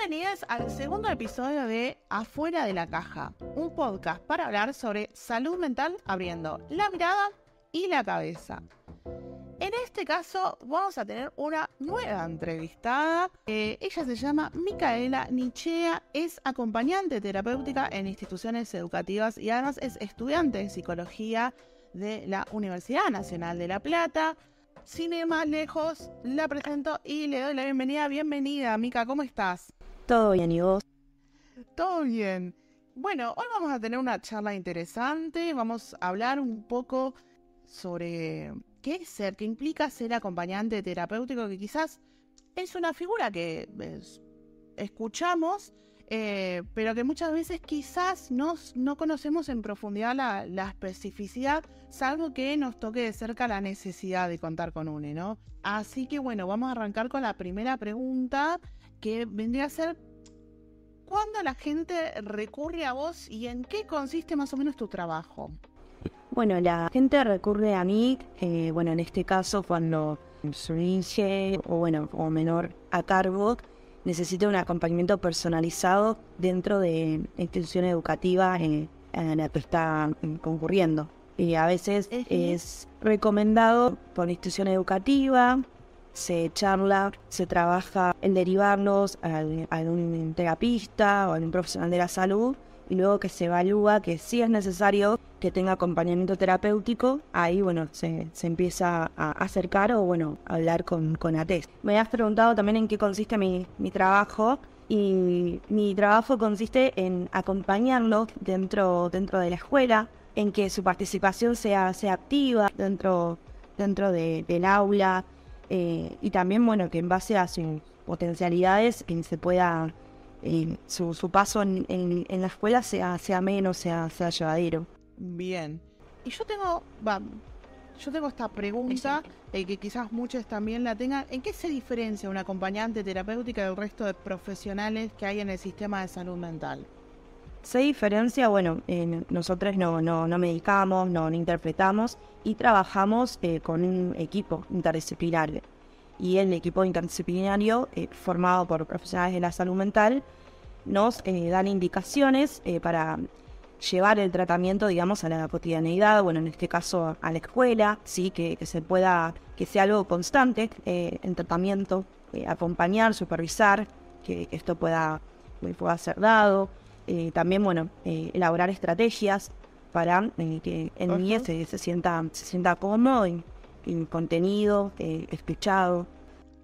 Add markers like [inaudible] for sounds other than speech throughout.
Bienvenidos al segundo episodio de Afuera de la Caja, un podcast para hablar sobre salud mental abriendo la mirada y la cabeza. En este caso vamos a tener una nueva entrevistada. Eh, ella se llama Micaela Nichea, es acompañante terapéutica en instituciones educativas y además es estudiante de psicología de la Universidad Nacional de La Plata. Sin ir más lejos, la presento y le doy la bienvenida. Bienvenida, Mica, ¿cómo estás? Todo bien, ¿y vos? Todo bien. Bueno, hoy vamos a tener una charla interesante, vamos a hablar un poco sobre qué es ser, qué implica ser acompañante terapéutico, que quizás es una figura que escuchamos, eh, pero que muchas veces quizás no, conocemos en profundidad la, la, especificidad, salvo que nos toque de cerca la necesidad de contar con UNE, ¿no? Así que bueno, vamos a arrancar con la primera pregunta, que vendría a ser, ¿cuándo la gente recurre a vos y en qué consiste más o menos tu trabajo? Bueno, la gente recurre a mí, eh, bueno, en este caso cuando surge o bueno, o menor a cargo, necesita un acompañamiento personalizado dentro de instituciones educativas en, eh, en la que está eh, concurriendo. Y a veces es, recomendado por la institución educativa, se charla, se trabaja en derivarlos a, un terapista o a un profesional de la salud y luego que se evalúa que sí es necesario que tenga acompañamiento terapéutico, ahí bueno, se, empieza a acercar o bueno, a hablar con, con ATES. Me has preguntado también en qué consiste mi, trabajo y mi trabajo consiste en acompañarlo dentro, dentro de la escuela, en que su participación sea, sea activa dentro, dentro del aula eh, y también bueno, que en base a sus potencialidades se pueda... Eh, su, paso en, la escuela sea, sea menos, sea, sea llevadero. Bien. Y yo tengo, yo tengo esta pregunta, eh, que quizás muchos también la tengan. ¿En qué se diferencia una acompañante terapéutica del resto de profesionales que hay en el sistema de salud mental? Se diferencia, bueno, nosotros no, no, no medicamos, no, interpretamos y trabajamos eh, con un equipo interdisciplinario. Y el equipo interdisciplinario, eh, formado por profesionales de la salud mental, nos dan indicaciones para llevar el tratamiento, digamos, a la cotidianeidad, bueno, en este caso a la escuela, sí, que, se pueda, que sea algo constante en eh, tratamiento, eh, acompañar, supervisar, que, esto pueda, eh, pueda, ser dado. también, bueno, elaborar estrategias para que el niño se, sienta, se sienta cómodo y, contenido, escuchado.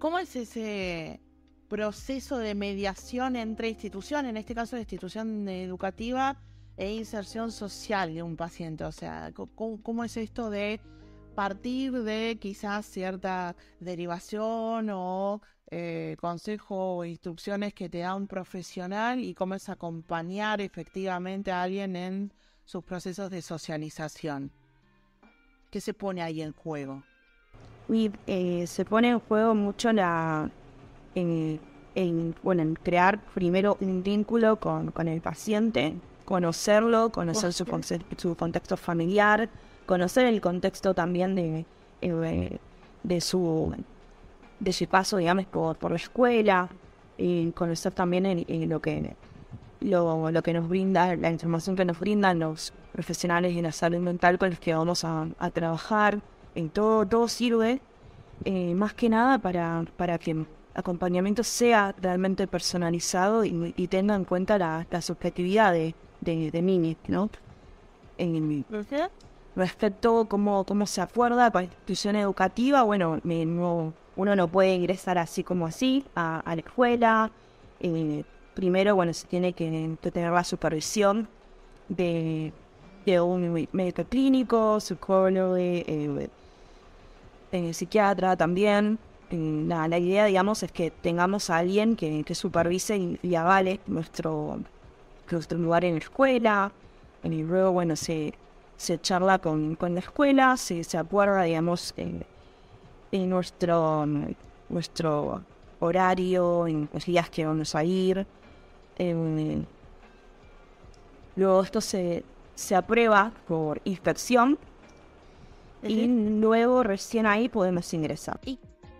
¿Cómo es ese proceso de mediación entre instituciones, en este caso la institución educativa? e inserción social de un paciente. O sea, ¿cómo, es esto de partir de quizás cierta derivación o eh, consejo o instrucciones que te da un profesional y cómo es acompañar efectivamente a alguien en sus procesos de socialización. ¿Qué se pone ahí en juego? Eh, se pone en juego mucho la, eh, en, bueno, crear primero un vínculo con, con el paciente, conocerlo, conocer su, contexto familiar, conocer el contexto también eh, de, de, su, de su paso, digamos, por, por la escuela, y conocer también eh, lo que lo, lo, que nos brinda, la información que nos brindan los profesionales en la salud mental con los que vamos a, trabajar. En eh, todo, todo sirve, más que nada para, para que acompañamiento sea realmente personalizado y, tenga en cuenta la, la subjetividad de, de, Mini, ¿no? En, respecto a cómo, cómo se acuerda para institución educativa, bueno, uno no puede ingresar así como así a, la escuela. Eh, primero, bueno, se tiene que, tener la supervisión de, un médico clínico, su eh, eh, eh, psiquiatra también la, idea, digamos, es que tengamos a alguien que, supervise y, avale nuestro, nuestro lugar en la escuela. Y luego, bueno, se, se charla con, la escuela, se, se acuerda, digamos, en, eh, nuestro, nuestro horario, en los días que vamos a ir. Eh, luego esto se, aprueba por inspección y luego recién ahí podemos ingresar.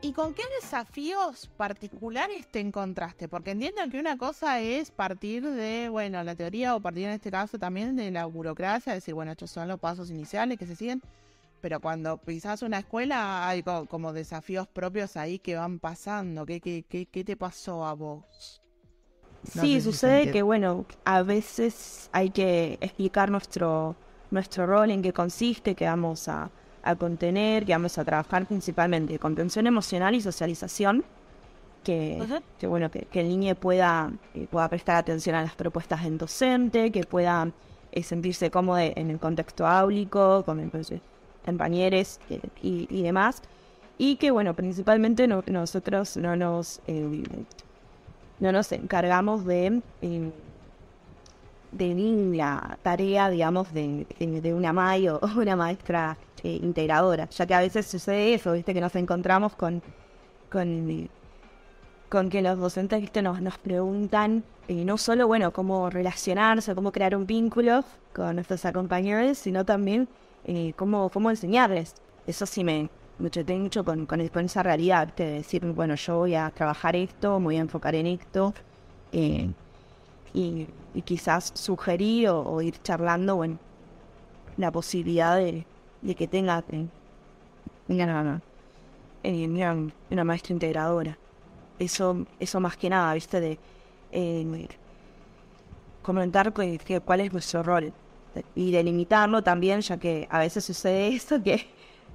¿Y con qué desafíos particulares te encontraste? Porque entiendo que una cosa es partir de, bueno, la teoría o partir en este caso también de la burocracia, decir, bueno, estos son los pasos iniciales que se siguen, pero cuando pisás una escuela hay como desafíos propios ahí que van pasando. ¿Qué, qué, qué, te pasó a vos? sí, sucede que, bueno, a veces hay que explicar nuestro, nuestro rol, en qué consiste, que vamos a a contener, que vamos a trabajar principalmente contención emocional y socialización, que, bueno, que, el niño pueda, eh, pueda prestar atención a las propuestas en docente, que pueda eh, sentirse cómodo en el contexto áulico, con compañeros eh, y, demás. Y que bueno, principalmente nosotros no nos, no nos encargamos de de la tarea, digamos, de, una o una maestra integradora, ya que a veces sucede eso, viste que nos encontramos con, con, que los docentes ¿viste? Nos, nos preguntan eh, no solo bueno cómo relacionarse, cómo crear un vínculo con nuestros acompañantes, sino también eh, cómo, cómo enseñarles. Eso sí me, mucho mucho con, con, esa realidad, de decir, bueno, yo voy a trabajar esto, me voy a enfocar en esto, eh, y, quizás sugerir o, o ir charlando, bueno, la posibilidad de, de que tenga, eh, eh, una, maestra integradora. Eso, eso más que nada, ¿viste? De eh, comentar pues, cuál es nuestro rol y delimitarlo también, ya que a veces sucede [laughs] esto que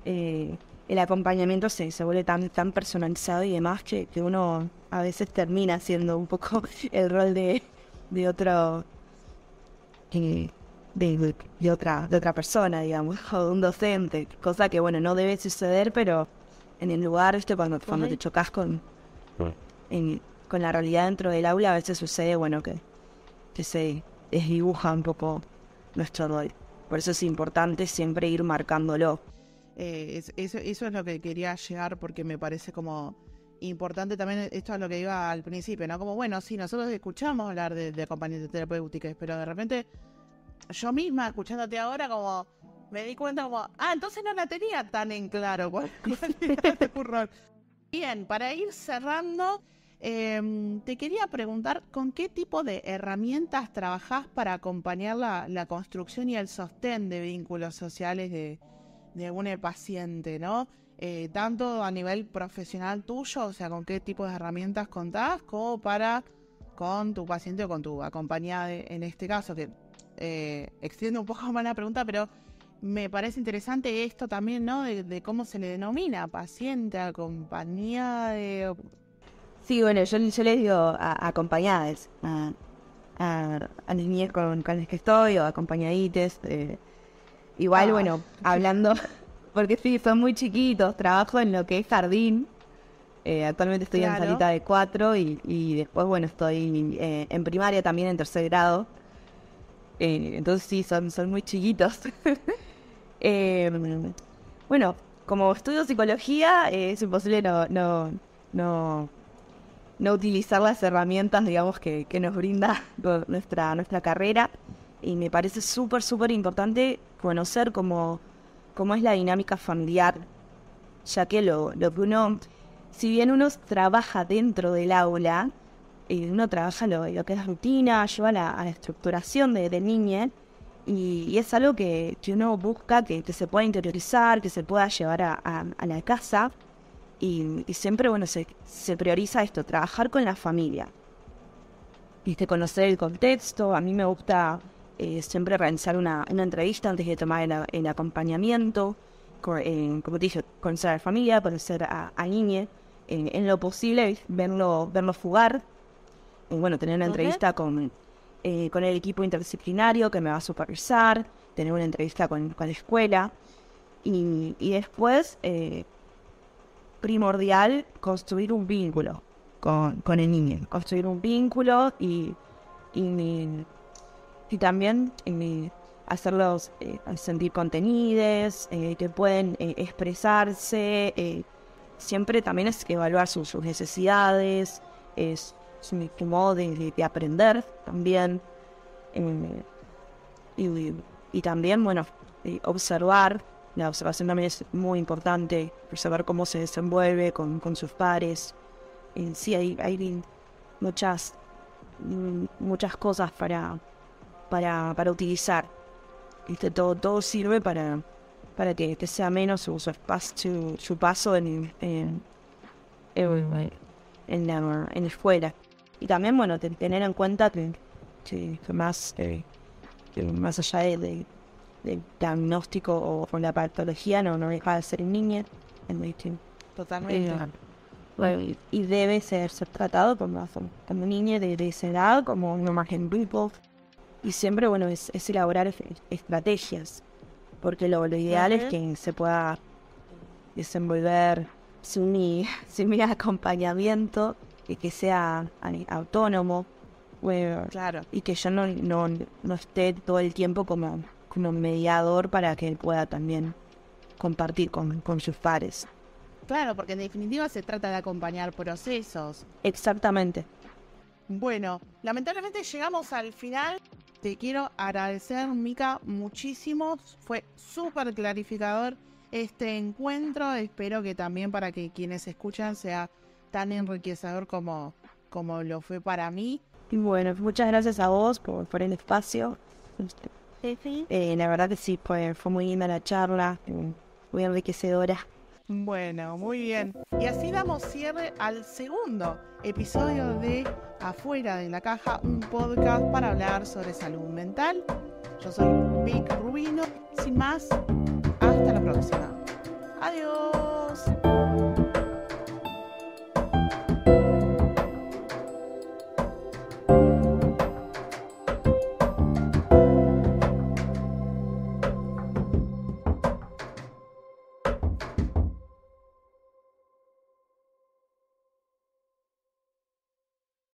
el acompañamiento se, se vuelve tan, personalizado y demás que, uno a veces termina siendo un poco [laughs] el rol de, de otro de, otra, de otra persona, digamos, [laughs] o de un docente, cosa que, bueno, no debe suceder, pero en el lugar, este, cuando, cuando te chocas con, con la realidad dentro del aula, a veces sucede, bueno, que, que se desdibuja un poco nuestro rol. Por eso es importante siempre ir marcándolo. Eh, eso, es lo que quería llegar porque me parece como importante también, esto es lo que iba al principio, ¿no? Como, bueno, sí, nosotros escuchamos hablar de, de acompañantes terapéuticas, pero de repente yo misma escuchándote ahora como me di cuenta como, ah, entonces no la tenía tan en claro [laughs] este Bien, para ir cerrando, em, te quería preguntar con qué tipo de herramientas trabajás para acompañar la, construcción y el sostén de vínculos sociales de, un paciente, ¿no? Eh, tanto a nivel profesional tuyo, o sea, con qué tipo de herramientas contás, como para con tu paciente o con tu acompañada en este caso, que eh, un poco [laughs] más la pregunta, pero me parece interesante esto también, ¿no? De, cómo se le denomina paciente, acompañada. Sí, bueno, yo, yo les digo acompañadas a, a, a niñas con, con las que estoy o acompañadites. Eh, igual, ah. bueno, hablando, [laughs] porque sí, son muy chiquitos, trabajo en lo que es jardín. Eh, actualmente estoy en salita de cuatro y, y después, bueno, estoy eh, en primaria también, en tercer grado. Eh, entonces sí, son, son muy chiquitos. [laughs] Em, bueno, como estudio psicología, es imposible no, no, no, utilizar las herramientas, digamos, que, que nos brinda [laughs] nuestra, nuestra carrera. Y me parece súper, súper importante conocer cómo, cómo es la dinámica familiar, ya que lo, lo que uno si bien uno trabaja dentro del aula, y uno trabaja lo, lo que es rutina, lleva a la estructuración de, de y, es algo que, uno busca que, se pueda interiorizar, que se pueda llevar a, la casa, y, y, siempre, bueno, se, se prioriza esto, trabajar con la familia. Viste, conocer el contexto, a mí me gusta eh, siempre realizar una, una, entrevista antes de tomar el, el acompañamiento, eh, como te dije, a la familia, conocer a, a en, lo posible, verlo, verlo jugar, eh, bueno, tener una entrevista eh, con, el equipo interdisciplinario que me va a supervisar, tener una entrevista con, la escuela, y, después, primordial, construir un vínculo con, el niño, construir un vínculo y, y, y también... En mi, hacerlos eh, sentir contenidos, eh, que pueden eh, expresarse. siempre también es que evaluar sus necesidades, es, su, modo de, aprender también. Y, también, bueno, observar. La observación también es muy importante, observar cómo se desenvuelve con, sus pares. sí, hay, hay muchas, mm, muchas cosas para, para, para utilizar todo, todo sirve para, para que, te este sea menos su, su, su paso en, en, en, la, en escuela. Y también, bueno, tener en cuenta que, que más, eh, más allá de, del diagnóstico o, la patología, no, no deja de ser niña. Totalmente. Eh, bueno, y debe ser, ser tratado como, como niña de, de edad, como una margen people y siempre, bueno, es, elaborar estrategias, porque lo, ideal es que se pueda desenvolver sin mi, [laughs] sin mi acompañamiento, que sea autónomo. Y que yo no, esté todo el tiempo como, como mediador para que él pueda también compartir con, con sus pares. Claro, porque en definitiva se trata de acompañar procesos. Exactamente. Bueno, lamentablemente llegamos al final te quiero agradecer, Mica, muchísimo. Fue súper clarificador este encuentro. Espero que también para que quienes escuchan sea tan enriquecedor como, como lo fue para mí. Y bueno, muchas gracias a vos por, el espacio. Este, eh, la verdad que sí, fue muy linda la charla, eh, muy enriquecedora. Bueno, muy bien. Y así damos cierre al segundo episodio de afuera de la caja, un podcast para hablar sobre salud mental. Yo soy Vic Rubino. Sin más,